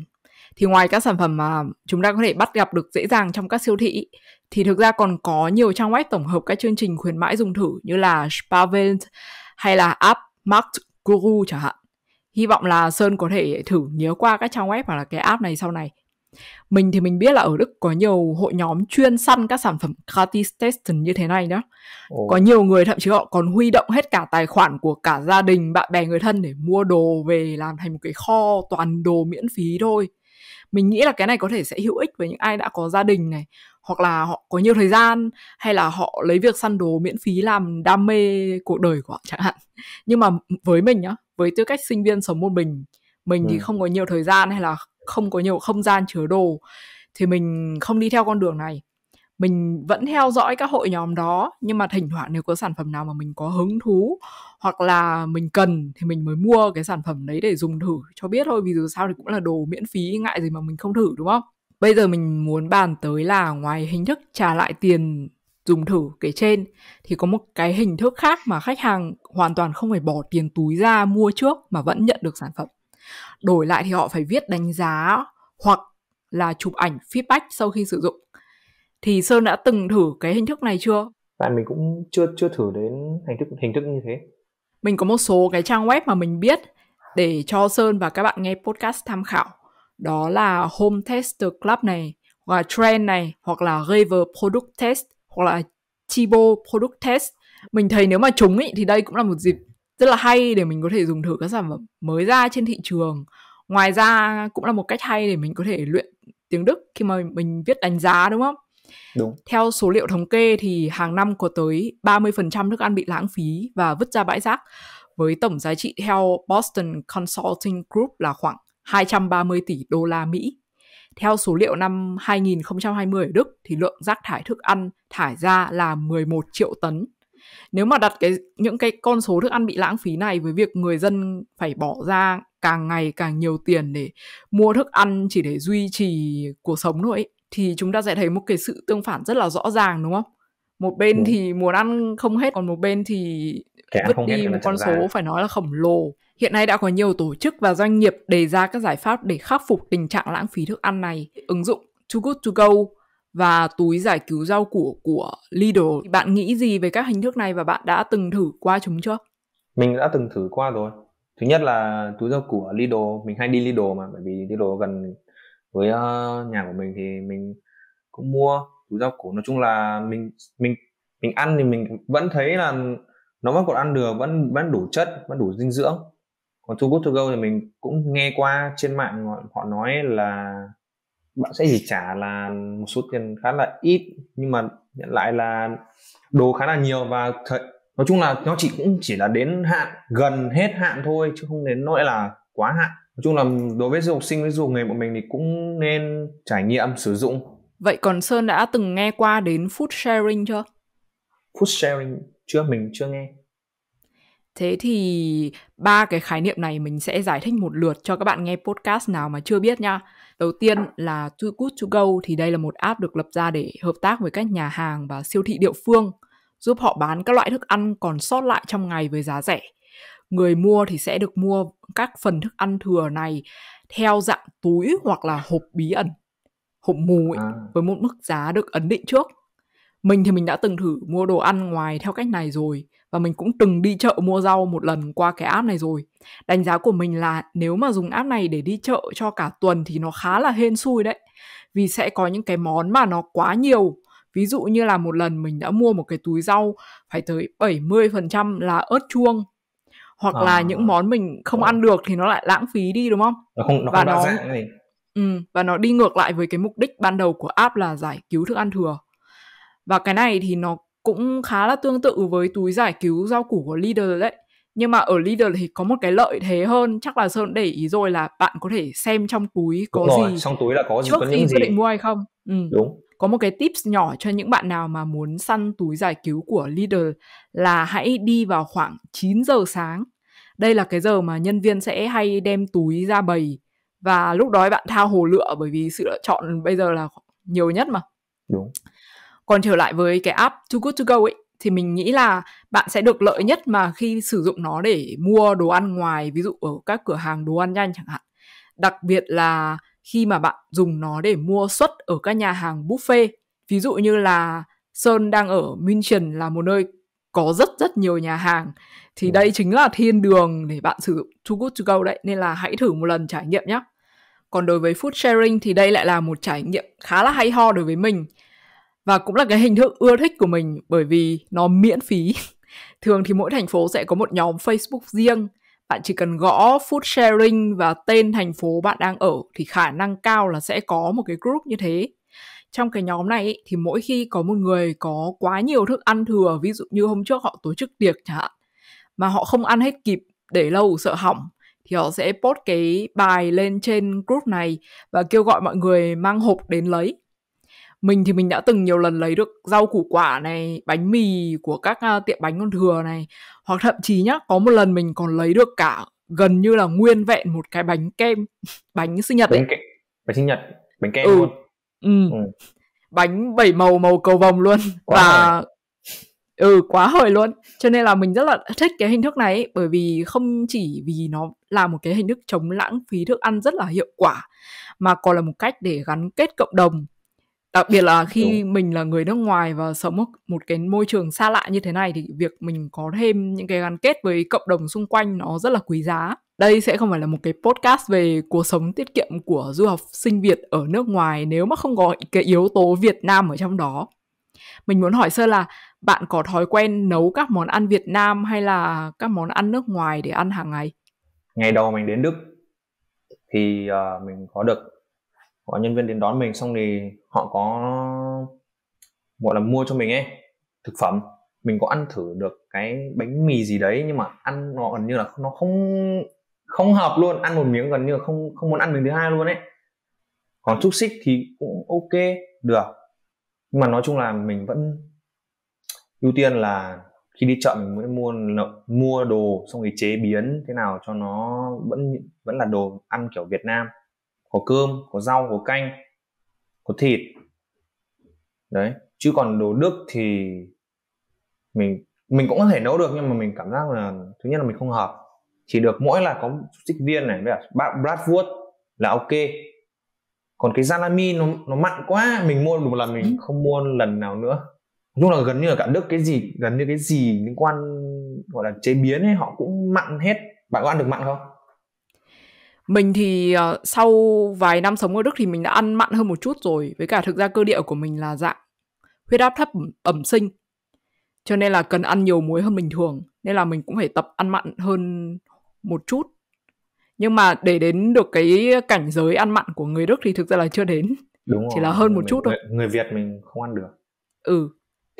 thì ngoài các sản phẩm mà chúng ta có thể bắt gặp được dễ dàng trong các siêu thị thì thực ra còn có nhiều trang web tổng hợp các chương trình khuyến mãi dùng thử như là Spavent hay là app Markt Guru chẳng hạn. Hy vọng là Sơn có thể thử nhớ qua các trang web hoặc là cái app này sau này. Mình thì mình biết là ở Đức có nhiều hội nhóm chuyên săn các sản phẩm gratis testing như thế này đó. Ồ. Có nhiều người thậm chí họ còn huy động hết cả tài khoản của cả gia đình, bạn bè, người thân để mua đồ về làm thành một cái kho toàn đồ miễn phí thôi mình nghĩ là cái này có thể sẽ hữu ích với những ai đã có gia đình này hoặc là họ có nhiều thời gian hay là họ lấy việc săn đồ miễn phí làm đam mê cuộc đời của họ chẳng hạn nhưng mà với mình nhá với tư cách sinh viên sống một mình mình ừ. thì không có nhiều thời gian hay là không có nhiều không gian chứa đồ thì mình không đi theo con đường này mình vẫn theo dõi các hội nhóm đó nhưng mà thỉnh thoảng nếu có sản phẩm nào mà mình có hứng thú hoặc là mình cần thì mình mới mua cái sản phẩm đấy để dùng thử cho biết thôi vì dù sao thì cũng là đồ miễn phí ngại gì mà mình không thử đúng không bây giờ mình muốn bàn tới là ngoài hình thức trả lại tiền dùng thử kể trên thì có một cái hình thức khác mà khách hàng hoàn toàn không phải bỏ tiền túi ra mua trước mà vẫn nhận được sản phẩm đổi lại thì họ phải viết đánh giá hoặc là chụp ảnh feedback sau khi sử dụng thì Sơn đã từng thử cái hình thức này chưa? tại mình cũng chưa chưa thử đến hình thức hình thức như thế. Mình có một số cái trang web mà mình biết để cho Sơn và các bạn nghe podcast tham khảo. Đó là Home Tester Club này, hoặc là Trend này, hoặc là River Product Test, hoặc là Chibo Product Test. Mình thấy nếu mà chúng ý, thì đây cũng là một dịp rất là hay để mình có thể dùng thử các sản phẩm mới ra trên thị trường. Ngoài ra cũng là một cách hay để mình có thể luyện tiếng Đức khi mà mình viết đánh giá đúng không? Đúng. Theo số liệu thống kê thì hàng năm có tới 30% thức ăn bị lãng phí và vứt ra bãi rác với tổng giá trị theo Boston Consulting Group là khoảng 230 tỷ đô la Mỹ. Theo số liệu năm 2020 ở Đức thì lượng rác thải thức ăn thải ra là 11 triệu tấn. Nếu mà đặt cái những cái con số thức ăn bị lãng phí này với việc người dân phải bỏ ra càng ngày càng nhiều tiền để mua thức ăn chỉ để duy trì cuộc sống thôi ấy, thì chúng ta sẽ thấy một cái sự tương phản rất là rõ ràng đúng không một bên ừ. thì muốn ăn không hết còn một bên thì vứt đi một con số ra. phải nói là khổng lồ hiện nay đã có nhiều tổ chức và doanh nghiệp đề ra các giải pháp để khắc phục tình trạng lãng phí thức ăn này ứng dụng Too Good To Go và túi giải cứu rau củ của Lidl bạn nghĩ gì về các hình thức này và bạn đã từng thử qua chúng chưa mình đã từng thử qua rồi thứ nhất là túi rau củ ở Lidl mình hay đi Lidl mà bởi vì Lidl gần với uh, nhà của mình thì mình cũng mua túi rau củ nói chung là mình mình mình ăn thì mình vẫn thấy là nó vẫn còn ăn được vẫn vẫn đủ chất vẫn đủ dinh dưỡng còn thu good to go thì mình cũng nghe qua trên mạng họ, họ nói là bạn sẽ chỉ trả là một số tiền khá là ít nhưng mà nhận lại là đồ khá là nhiều và thật nói chung là nó chỉ cũng chỉ là đến hạn gần hết hạn thôi chứ không đến nỗi là quá hạn nói chung là đối với du học sinh với du học nghề bọn mình thì cũng nên trải nghiệm sử dụng vậy còn sơn đã từng nghe qua đến food sharing chưa food sharing chưa mình chưa nghe thế thì ba cái khái niệm này mình sẽ giải thích một lượt cho các bạn nghe podcast nào mà chưa biết nha đầu tiên là Too Good To Go thì đây là một app được lập ra để hợp tác với các nhà hàng và siêu thị địa phương giúp họ bán các loại thức ăn còn sót lại trong ngày với giá rẻ người mua thì sẽ được mua các phần thức ăn thừa này theo dạng túi hoặc là hộp bí ẩn hộp mù ấy, à. với một mức giá được ấn định trước mình thì mình đã từng thử mua đồ ăn ngoài theo cách này rồi và mình cũng từng đi chợ mua rau một lần qua cái app này rồi đánh giá của mình là nếu mà dùng app này để đi chợ cho cả tuần thì nó khá là hên xui đấy vì sẽ có những cái món mà nó quá nhiều ví dụ như là một lần mình đã mua một cái túi rau phải tới 70% là ớt chuông hoặc à. là những món mình không ăn được thì nó lại lãng phí đi đúng không? Nó không nó và không nó dạng Ừ, và nó đi ngược lại với cái mục đích ban đầu của app là giải cứu thức ăn thừa. Và cái này thì nó cũng khá là tương tự với túi giải cứu rau củ của Leader đấy. Nhưng mà ở Leader thì có một cái lợi thế hơn, chắc là Sơn để ý rồi là bạn có thể xem trong túi có Đúng gì. trong túi là có gì trước có những khi gì. quyết định mua hay không. Ừ. Đúng có một cái tips nhỏ cho những bạn nào mà muốn săn túi giải cứu của leader là hãy đi vào khoảng 9 giờ sáng. Đây là cái giờ mà nhân viên sẽ hay đem túi ra bày và lúc đó bạn thao hồ lựa bởi vì sự lựa chọn bây giờ là nhiều nhất mà. Đúng. Còn trở lại với cái app Too Good To Go ấy thì mình nghĩ là bạn sẽ được lợi nhất mà khi sử dụng nó để mua đồ ăn ngoài ví dụ ở các cửa hàng đồ ăn nhanh chẳng hạn. Đặc biệt là khi mà bạn dùng nó để mua suất ở các nhà hàng buffet. Ví dụ như là Sơn đang ở München là một nơi có rất rất nhiều nhà hàng thì ừ. đây chính là thiên đường để bạn sử dụng Too Good To Go đấy nên là hãy thử một lần trải nghiệm nhé. Còn đối với food sharing thì đây lại là một trải nghiệm khá là hay ho đối với mình và cũng là cái hình thức ưa thích của mình bởi vì nó miễn phí. Thường thì mỗi thành phố sẽ có một nhóm Facebook riêng bạn chỉ cần gõ food sharing và tên thành phố bạn đang ở thì khả năng cao là sẽ có một cái group như thế trong cái nhóm này thì mỗi khi có một người có quá nhiều thức ăn thừa ví dụ như hôm trước họ tổ chức tiệc chẳng hạn mà họ không ăn hết kịp để lâu sợ hỏng thì họ sẽ post cái bài lên trên group này và kêu gọi mọi người mang hộp đến lấy mình thì mình đã từng nhiều lần lấy được rau củ quả này bánh mì của các uh, tiệm bánh con thừa này hoặc thậm chí nhá có một lần mình còn lấy được cả gần như là nguyên vẹn một cái bánh kem bánh sinh nhật ấy. bánh, kem bánh sinh nhật bánh kem ừ. luôn ừ. ừ bánh bảy màu màu cầu vồng luôn quá và hời. ừ quá hời luôn cho nên là mình rất là thích cái hình thức này ấy, bởi vì không chỉ vì nó là một cái hình thức chống lãng phí thức ăn rất là hiệu quả mà còn là một cách để gắn kết cộng đồng đặc biệt là khi Đúng. mình là người nước ngoài và sống ở một cái môi trường xa lạ như thế này thì việc mình có thêm những cái gắn kết với cộng đồng xung quanh nó rất là quý giá đây sẽ không phải là một cái podcast về cuộc sống tiết kiệm của du học sinh Việt ở nước ngoài nếu mà không có cái yếu tố Việt Nam ở trong đó. Mình muốn hỏi sơ là bạn có thói quen nấu các món ăn Việt Nam hay là các món ăn nước ngoài để ăn hàng ngày? Ngày đầu mình đến Đức thì uh, mình có được có nhân viên đến đón mình xong thì họ có gọi là mua cho mình ấy thực phẩm mình có ăn thử được cái bánh mì gì đấy nhưng mà ăn nó gần như là nó không không hợp luôn ăn một miếng gần như là không không muốn ăn miếng thứ hai luôn ấy còn xúc xích thì cũng ok được nhưng mà nói chung là mình vẫn ưu tiên là khi đi chợ mình mới mua mua đồ xong rồi chế biến thế nào cho nó vẫn vẫn là đồ ăn kiểu Việt Nam có cơm có rau có canh có thịt đấy chứ còn đồ đức thì mình mình cũng có thể nấu được nhưng mà mình cảm giác là thứ nhất là mình không hợp chỉ được mỗi là có xích viên này với cả bratwurst là ok còn cái salami nó nó mặn quá mình mua một lần mình ừ. không mua lần nào nữa nói chung là gần như là cả đức cái gì gần như cái gì liên quan gọi là chế biến ấy họ cũng mặn hết bạn có ăn được mặn không mình thì uh, sau vài năm sống ở đức thì mình đã ăn mặn hơn một chút rồi với cả thực ra cơ địa của mình là dạng huyết áp thấp ẩm sinh cho nên là cần ăn nhiều muối hơn bình thường nên là mình cũng phải tập ăn mặn hơn một chút nhưng mà để đến được cái cảnh giới ăn mặn của người đức thì thực ra là chưa đến đúng rồi. chỉ là hơn một mình, chút thôi người việt mình không ăn được ừ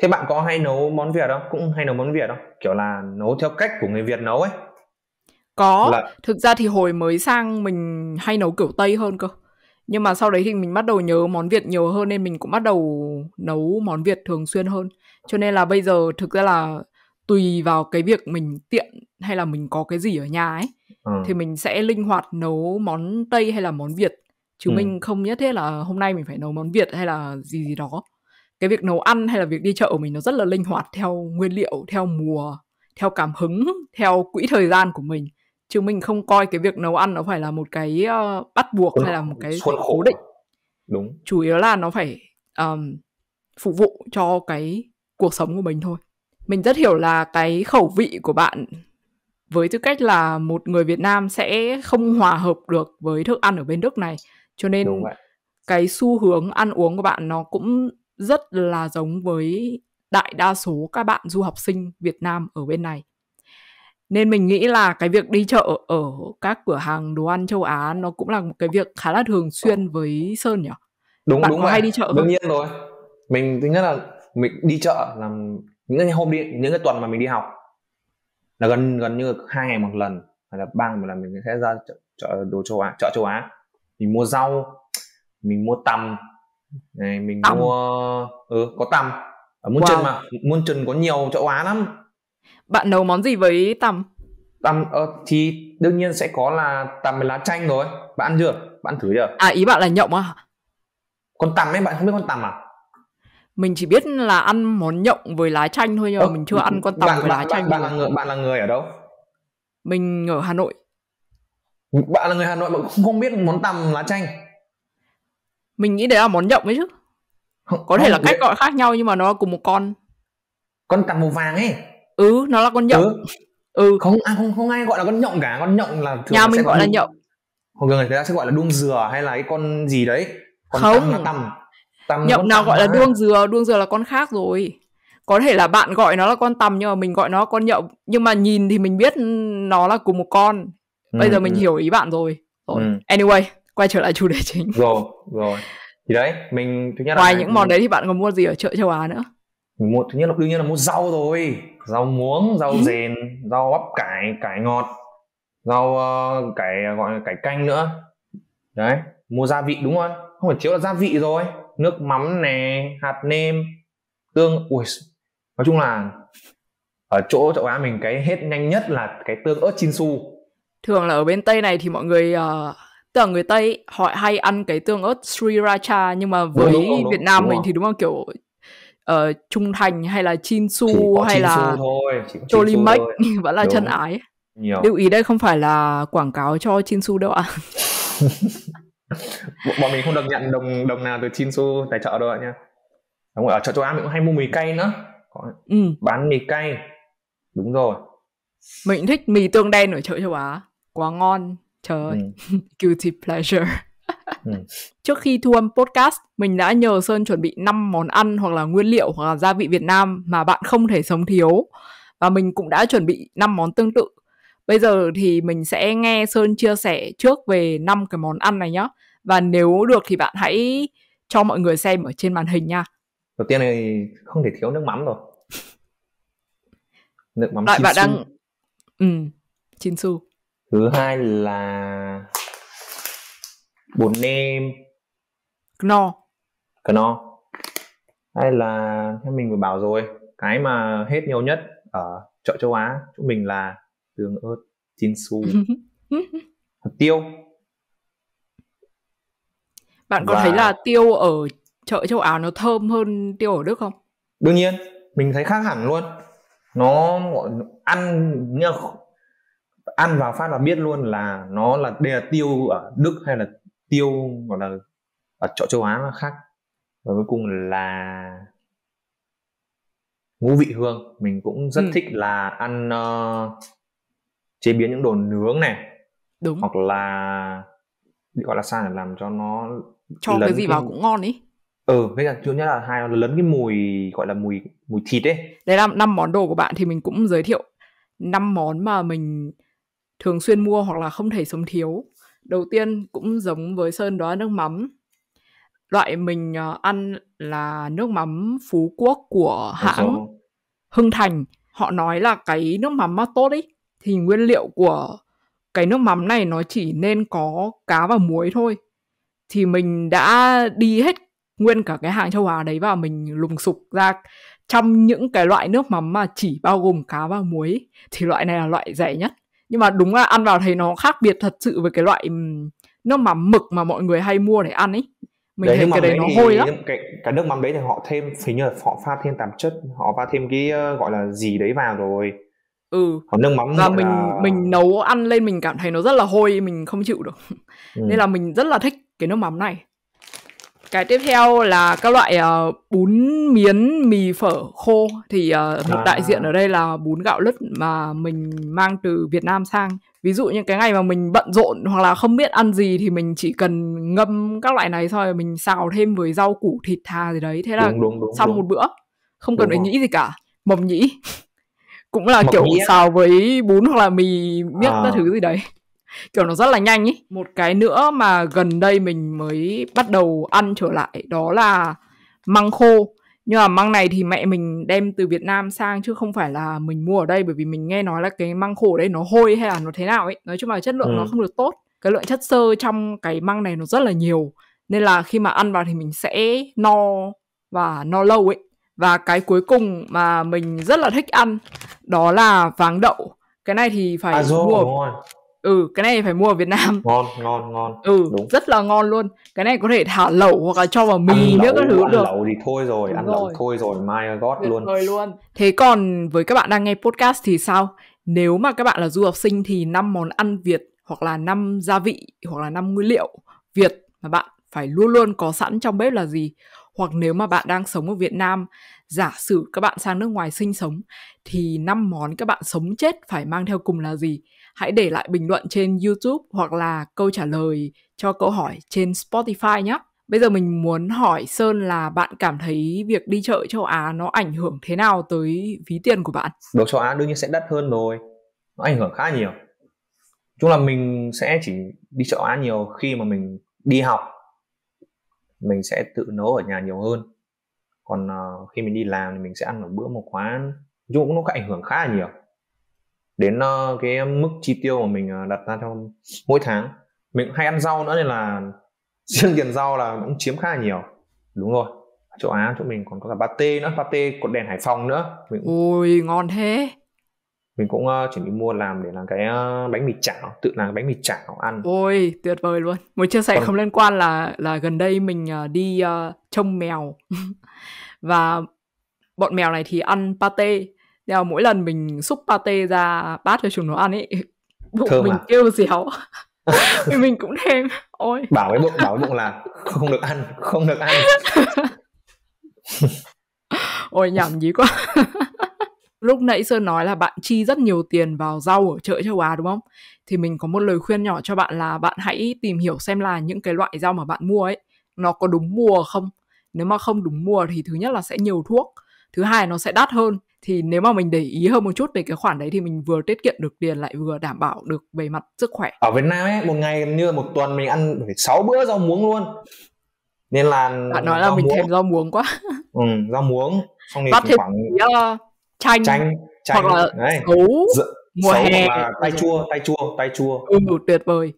thế bạn có hay nấu món việt không cũng hay nấu món việt không kiểu là nấu theo cách của người việt nấu ấy có là... thực ra thì hồi mới sang mình hay nấu kiểu tây hơn cơ nhưng mà sau đấy thì mình bắt đầu nhớ món việt nhiều hơn nên mình cũng bắt đầu nấu món việt thường xuyên hơn cho nên là bây giờ thực ra là tùy vào cái việc mình tiện hay là mình có cái gì ở nhà ấy ừ. thì mình sẽ linh hoạt nấu món tây hay là món việt chứ ừ. mình không nhất thiết là hôm nay mình phải nấu món việt hay là gì gì đó cái việc nấu ăn hay là việc đi chợ của mình nó rất là linh hoạt theo nguyên liệu theo mùa theo cảm hứng theo quỹ thời gian của mình chứ mình không coi cái việc nấu ăn nó phải là một cái uh, bắt buộc ừ, hay là một cái cố định đúng chủ yếu là nó phải um, phục vụ cho cái cuộc sống của mình thôi mình rất hiểu là cái khẩu vị của bạn với tư cách là một người Việt Nam sẽ không hòa hợp được với thức ăn ở bên Đức này cho nên cái xu hướng ăn uống của bạn nó cũng rất là giống với đại đa số các bạn du học sinh Việt Nam ở bên này nên mình nghĩ là cái việc đi chợ ở các cửa hàng đồ ăn châu Á nó cũng là một cái việc khá là thường xuyên với Sơn nhỉ? Đúng Bạn đúng có rồi. hay đi chợ không? Đương nhiên rồi. Mình thứ nhất là mình đi chợ là những cái hôm đi những cái tuần mà mình đi học là gần gần như hai ngày một lần hay là ba ngày một lần mình sẽ ra chợ, chợ đồ châu Á, chợ châu Á. Mình mua rau, mình mua tằm, này mình tầm. mua ừ có tằm. Ở Môn wow. Trần mà, Môn Trần có nhiều chợ Á lắm bạn nấu món gì với tằm? Tằm ờ, thì đương nhiên sẽ có là tằm với lá chanh rồi. Bạn ăn chưa? Bạn thử chưa? À ý bạn là nhộng à? Con tằm ấy bạn không biết con tằm à? Mình chỉ biết là ăn món nhộng với lá chanh thôi nhưng mà ờ, mình chưa ăn con tằm với lá bạn, chanh. Bạn, bạn là người bạn là người ở đâu? Mình ở Hà Nội. Bạn là người Hà Nội bạn cũng không biết món tằm lá chanh. Mình nghĩ đấy là món nhộng ấy chứ. Có thể là cách gọi khác nhau nhưng mà nó cùng một con. Con tằm màu vàng ấy ừ nó là con nhộng ừ, ừ. không à, không không ai gọi là con nhộng cả con nhộng là thường nhà mình gọi là nhộng thường người người ta sẽ gọi là đuông dừa hay là cái con gì đấy con không tăm, tăm, nhộng nào gọi là đuông dừa đuông dừa là con khác rồi có thể là bạn gọi nó là con tầm nhưng mà mình gọi nó con nhộng, nhưng mà nhìn thì mình biết nó là cùng một con ừ, bây ừ, giờ mình ừ. hiểu ý bạn rồi rồi ừ. anyway quay trở lại chủ đề chính rồi rồi thì đấy mình thứ nhất ngoài là những món đấy thì bạn còn mua gì ở chợ châu á nữa một thứ nhất là đương nhiên là mua rau rồi rau muống rau ừ. dền rau bắp cải cải ngọt rau uh, cải ờ, gọi là cải canh nữa đấy mua gia vị đúng không không phải chiếu là gia vị rồi nước mắm nè hạt nêm tương ui nói chung là ở chỗ châu Á mình cái hết nhanh nhất là cái tương ớt chin su thường là ở bên Tây này thì mọi người uh, tức là người Tây họ hay ăn cái tương ớt Sriracha nhưng mà với đúng, đúng, đúng, Việt Nam đúng mình rồi. thì đúng không kiểu uh, Trung Thành hay là Chin Su hay Chin là Cholimek vẫn là Đúng. chân ái lưu ý đây không phải là quảng cáo cho Chin Su đâu ạ à. bọn mình không được nhận đồng đồng nào từ Chin Su tài trợ đâu ạ nha Đúng rồi, ở chợ châu Á mình cũng hay mua mì cay nữa Có, ừ. bán mì cay đúng rồi mình thích mì tương đen ở chợ châu Á quá ngon trời ừ. guilty pleasure Ừ. trước khi thu âm podcast mình đã nhờ sơn chuẩn bị 5 món ăn hoặc là nguyên liệu hoặc là gia vị việt nam mà bạn không thể sống thiếu và mình cũng đã chuẩn bị 5 món tương tự bây giờ thì mình sẽ nghe sơn chia sẻ trước về 5 cái món ăn này nhé và nếu được thì bạn hãy cho mọi người xem ở trên màn hình nha đầu tiên này không thể thiếu nước mắm rồi nước mắm Lại bạn đang ừ, chín xu. thứ hai là bún nem no no hay là theo mình vừa bảo rồi cái mà hết nhiều nhất ở chợ châu Á chỗ mình là tương ớt chín su hạt tiêu bạn có Và... thấy là tiêu ở chợ châu Á nó thơm hơn tiêu ở Đức không đương nhiên mình thấy khác hẳn luôn nó ăn nhờ ăn vào phát là biết luôn là nó là đây tiêu ở Đức hay là tiêu gọi là ở à, chỗ châu Á nó khác và cuối cùng là ngũ vị hương mình cũng rất ừ. thích là ăn uh, chế biến những đồ nướng này đúng hoặc là gọi là sao để làm cho nó cho cái gì cái... vào cũng ngon ý ừ với cả chủ nhất là hai là lấn cái mùi gọi là mùi mùi thịt ấy đấy là năm món đồ của bạn thì mình cũng giới thiệu năm món mà mình thường xuyên mua hoặc là không thể sống thiếu đầu tiên cũng giống với sơn đó nước mắm loại mình ờ, ăn là nước mắm phú quốc của hãng hưng thành họ nói là cái nước mắm mà tốt ấy thì nguyên liệu của cái nước mắm này nó chỉ nên có cá và muối thôi thì mình đã đi hết nguyên cả cái hàng châu Á đấy và mình lùng sục ra trong những cái loại nước mắm mà chỉ bao gồm cá và muối thì loại này là loại rẻ nhất nhưng mà đúng là ăn vào thấy nó khác biệt thật sự với cái loại nước mắm mực mà mọi người hay mua để ăn ấy mình đấy, thấy cái đấy, nó hôi lắm cái, cái nước mắm đấy thì họ thêm hình như là họ pha thêm tạp chất họ pha thêm cái ờ, gọi là gì đấy vào rồi ừ còn nước mắm và mình là... mình nấu ăn lên mình cảm thấy nó rất là hôi mình không chịu được ừ. nên là mình rất là thích cái nước mắm này cái tiếp theo là các loại uh, bún miến mì phở khô thì uh, ờ, một à. đại diện ở đây là bún gạo lứt mà mình mang từ Việt Nam sang ví dụ những cái ngày mà mình bận rộn hoặc là không biết ăn gì thì mình chỉ cần ngâm các loại này xong rồi mình xào thêm với rau củ thịt thà gì đấy thế là đúng, đúng, đúng, xong đúng. một bữa không đúng cần phải nghĩ gì cả mầm nhĩ cũng là mọc kiểu nhĩ. xào với bún hoặc là mì miếng à. các thứ gì đấy kiểu nó rất là nhanh ý một cái nữa mà gần đây mình mới bắt đầu ăn trở lại đó là măng khô nhưng mà măng này thì mẹ mình đem từ Việt Nam sang chứ không phải là mình mua ở đây bởi vì mình nghe nói là cái măng khô đây nó hôi hay là nó thế nào ấy nói chung là chất lượng ừ. nó không được tốt cái lượng chất xơ trong cái măng này nó rất là nhiều nên là khi mà ăn vào thì mình sẽ no và no lâu ấy và cái cuối cùng mà mình rất là thích ăn đó là váng đậu cái này thì phải à, mua ừ cái này phải mua ở Việt Nam ngon ngon ngon ừ Đúng. rất là ngon luôn cái này có thể thả lẩu hoặc là cho vào mì nữa các thứ ăn được lẩu thì thôi rồi Đúng ăn rồi. lẩu thôi rồi mai gót luôn luôn thế còn với các bạn đang nghe podcast thì sao nếu mà các bạn là du học sinh thì năm món ăn Việt hoặc là năm gia vị hoặc là năm nguyên liệu Việt mà bạn phải luôn luôn có sẵn trong bếp là gì hoặc nếu mà bạn đang sống ở Việt Nam giả sử các bạn sang nước ngoài sinh sống thì năm món các bạn sống chết phải mang theo cùng là gì hãy để lại bình luận trên YouTube hoặc là câu trả lời cho câu hỏi trên Spotify nhé. Bây giờ mình muốn hỏi Sơn là bạn cảm thấy việc đi chợ châu Á nó ảnh hưởng thế nào tới ví tiền của bạn? Đồ châu Á đương nhiên sẽ đắt hơn rồi. Nó ảnh hưởng khá nhiều. Chung là mình sẽ chỉ đi chợ Á nhiều khi mà mình đi học. Mình sẽ tự nấu ở nhà nhiều hơn. Còn ờ, khi mình đi làm thì mình sẽ ăn ở bữa một quán. dù cũng nó có ảnh hưởng khá là nhiều đến ờ, cái mức chi tiêu mà mình ờ, đặt ra trong mỗi tháng mình cũng hay ăn rau nữa nên là riêng tiền rau là cũng chiếm khá là nhiều đúng rồi chỗ Á chỗ mình còn có cả pate nữa pate cột đèn Hải Phòng nữa mình cũng... ui ngon thế mình cũng uh, chuẩn bị mua làm để làm cái uh, bánh mì chảo tự làm bánh mì chảo ăn ôi tuyệt vời luôn một chia sẻ còn... không liên quan là là gần đây mình uh, đi uh, trông mèo và bọn mèo này thì ăn pate nhưng mà mỗi lần mình xúc pate ra bát cho chúng nó ăn ấy bụng Thơm mình à? kêu dẻo thì mình cũng thèm ôi bảo cái bụng bảo bụng là không được ăn không được ăn ôi nhảm nhí quá lúc nãy sơn nói là bạn chi rất nhiều tiền vào rau ở chợ châu á đúng không thì mình có một lời khuyên nhỏ cho bạn là bạn hãy tìm hiểu xem là những cái loại rau mà bạn mua ấy nó có đúng mùa không nếu mà không đúng mùa thì thứ nhất là sẽ nhiều thuốc thứ hai nó sẽ đắt hơn thì nếu mà mình để ý hơn một chút về cái khoản đấy thì mình vừa tiết kiệm được tiền lại vừa đảm bảo được về mặt sức khỏe ở Việt Nam ấy một ngày như một tuần mình ăn phải 6 bữa rau muống luôn nên là bạn nói là mình muống. thèm rau muống quá ừ rau muống xong thì thêm khoảng uh, ờ, chanh, chanh chanh hoặc là đấy. Xấu, D- mùa xấu hè tay chua tay chua tay chua ừ, tuyệt vời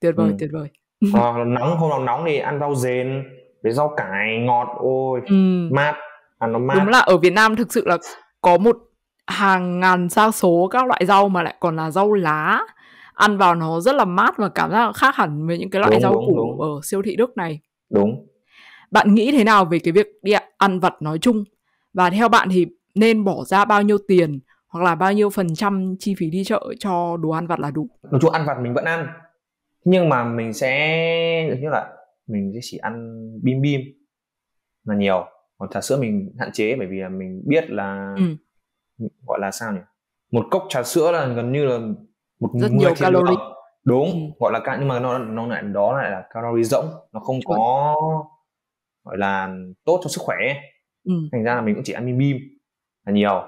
tuyệt vời ừ. tuyệt vời à, nóng hôm nào nóng thì ăn rau dền với rau cải ngọt ôi ừ. mát ăn nó mát đúng là ở Việt Nam thực sự là có một hàng ngàn xác số các loại rau mà lại còn là rau lá ăn vào nó rất là mát và cảm giác khác hẳn với những cái loại đúng, rau củ ở siêu thị Đức này. Đúng. Bạn nghĩ thế nào về cái việc đi ăn vặt nói chung? Và theo bạn thì nên bỏ ra bao nhiêu tiền hoặc là bao nhiêu phần trăm chi phí đi chợ cho đồ ăn vặt là đủ? Nói chung ăn vặt mình vẫn ăn. Nhưng mà mình sẽ như là mình sẽ chỉ ăn bim bim là nhiều còn trà sữa mình hạn chế bởi vì mình biết là ừ. gọi là sao nhỉ một cốc trà sữa là gần như là một rất nhiều calorie đúng, ừ. gọi là ca nhưng mà nó nó lại đó lại là calori rỗng nó không có gọi là tốt cho sức khỏe ừ. thành ra là mình cũng chỉ ăn bim bim là nhiều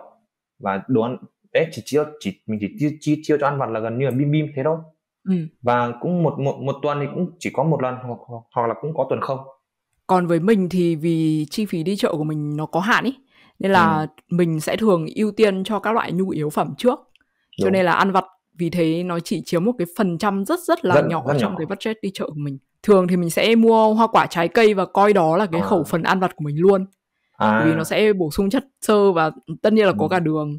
và đồ ăn đấy chỉ chiêu chỉ mình chỉ chi, chi chiêu cho ăn vặt là gần như là bim bim thế thôi ừ. và cũng một, một một tuần thì cũng chỉ có một lần hoặc, hoặc là cũng có tuần không còn với mình thì vì chi phí đi chợ của mình nó có hạn ý nên là ừ. mình sẽ thường ưu tiên cho các loại nhu yếu phẩm trước Đúng. cho nên là ăn vặt vì thế nó chỉ chiếm một cái phần trăm rất rất là rất, nhỏ rất trong nhỏ. cái budget đi chợ của mình thường thì mình sẽ mua hoa quả trái cây và coi đó là cái à. khẩu phần ăn vặt của mình luôn à. vì nó sẽ bổ sung chất xơ và tất nhiên là có ừ. cả đường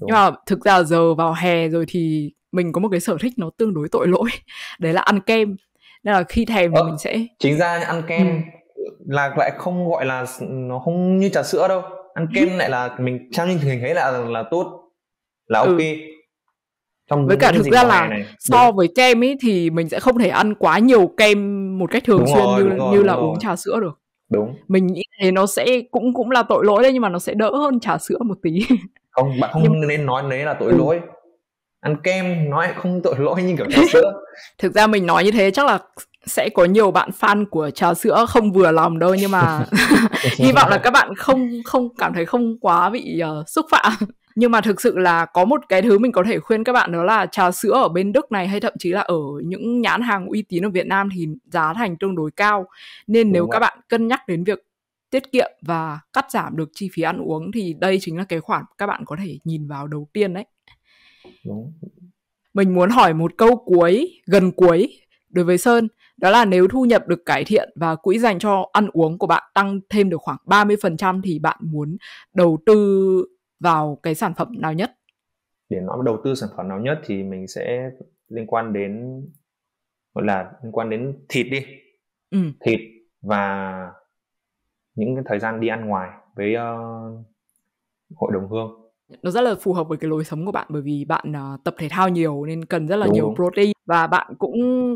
Đúng. nhưng mà thực ra giờ vào hè rồi thì mình có một cái sở thích nó tương đối tội lỗi đấy là ăn kem nên là khi thèm ờ, mình sẽ chính ra ăn kem ừ là lại không gọi là nó không như trà sữa đâu ăn ừ. kem lại là mình trang nhìn hình thấy là là tốt là ok ừ. Trong với cả thực ra là này. so đúng. với kem ấy thì mình sẽ không thể ăn quá nhiều kem một cách thường đúng xuyên rồi, như rồi, như là rồi. uống trà sữa được đúng mình nghĩ thế nó sẽ cũng cũng là tội lỗi đấy nhưng mà nó sẽ đỡ hơn trà sữa một tí không bạn không nhưng... nên nói đấy là tội ừ. lỗi ăn kem nói không tội lỗi như kiểu trà sữa thực ra mình nói như thế chắc là sẽ có nhiều bạn fan của trà sữa không vừa lòng đâu nhưng mà hy vọng là các bạn không không cảm thấy không quá bị uh, xúc phạm nhưng mà thực sự là có một cái thứ mình có thể khuyên các bạn đó là trà sữa ở bên Đức này hay thậm chí là ở những nhãn hàng uy tín ở Việt Nam thì giá thành tương đối cao nên Đúng nếu rồi. các bạn cân nhắc đến việc tiết kiệm và cắt giảm được chi phí ăn uống thì đây chính là cái khoản các bạn có thể nhìn vào đầu tiên đấy đúng mình muốn hỏi một câu cuối gần cuối đối với Sơn đó là nếu thu nhập được cải thiện và quỹ dành cho ăn uống của bạn tăng thêm được khoảng 30% thì bạn muốn đầu tư vào cái sản phẩm nào nhất? Để nói đầu tư sản phẩm nào nhất thì mình sẽ liên quan đến gọi là liên quan đến thịt đi. Ừ. Thịt và những cái thời gian đi ăn ngoài với uh, hội đồng hương nó rất là phù hợp với cái lối sống của bạn bởi vì bạn uh, tập thể thao nhiều nên cần rất là Đúng. nhiều protein và bạn cũng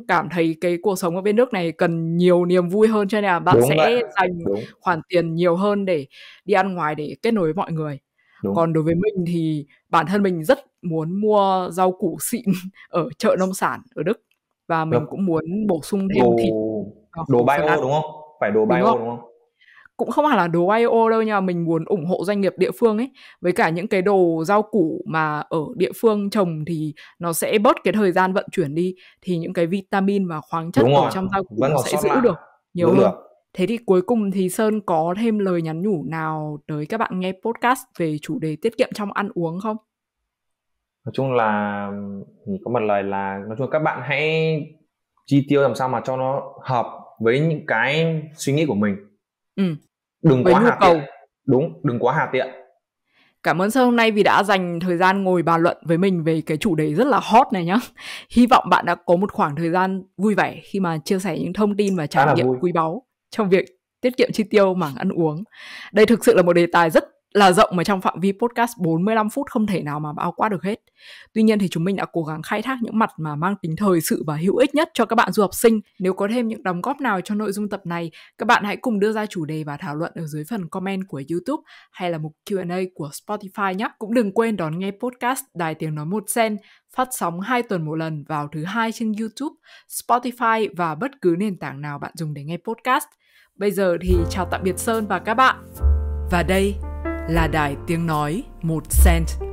cảm thấy cái cuộc sống ở bên nước này cần nhiều niềm vui hơn cho nên là bạn Đúng sẽ vậy. dành Đúng. khoản tiền nhiều hơn để đi ăn ngoài để kết nối với mọi người Đúng. còn đối với mình thì bản thân mình rất muốn mua rau củ xịn ở chợ nông sản ở Đức và mình Được. cũng muốn bổ sung thêm đồ, thịt đồ bio đúng không phải đồ bio đúng không, đúng không? cũng không hẳn là đồ IO đâu nhưng mà mình muốn ủng hộ doanh nghiệp địa phương ấy với cả những cái đồ rau củ mà ở địa phương trồng thì nó sẽ bớt cái thời gian vận chuyển đi thì những cái vitamin và khoáng chất Đúng ở rồi. trong rau củ Vẫn sẽ giữ mà. được nhiều Đúng hơn. Được. Thế thì cuối cùng thì Sơn có thêm lời nhắn nhủ nào tới các bạn nghe podcast về chủ đề tiết kiệm trong ăn uống không? Nói chung là có một lời là nói chung là các bạn hãy chi tiêu làm sao mà cho nó hợp với những cái suy nghĩ của mình. Ừ đừng quá nhu hà cầu tiện. đúng đừng quá hà tiện Cảm ơn Sơn hôm nay vì đã dành thời gian ngồi bàn luận với mình về cái chủ đề rất là hot này nhá. Hy vọng bạn đã có một khoảng thời gian vui vẻ khi mà chia sẻ những thông tin và trải nghiệm quý báu trong việc tiết kiệm chi tiêu mảng ăn uống. Đây thực sự là một đề tài rất là rộng mà trong phạm vi podcast 45 phút không thể nào mà bao quát được hết. Tuy nhiên thì chúng mình đã cố gắng khai thác những mặt mà mang tính thời sự và hữu ích nhất cho các bạn du học sinh. Nếu có thêm những đóng góp nào cho nội dung tập này, các bạn hãy cùng đưa ra chủ đề và thảo luận ở dưới phần comment của YouTube hay là mục Q&A của Spotify nhé. Cũng đừng quên đón nghe podcast Đài Tiếng Nói Một Sen phát sóng 2 tuần một lần vào thứ hai trên YouTube, Spotify và bất cứ nền tảng nào bạn dùng để nghe podcast. Bây giờ thì chào tạm biệt Sơn và các bạn. Và đây là đài tiếng nói một cent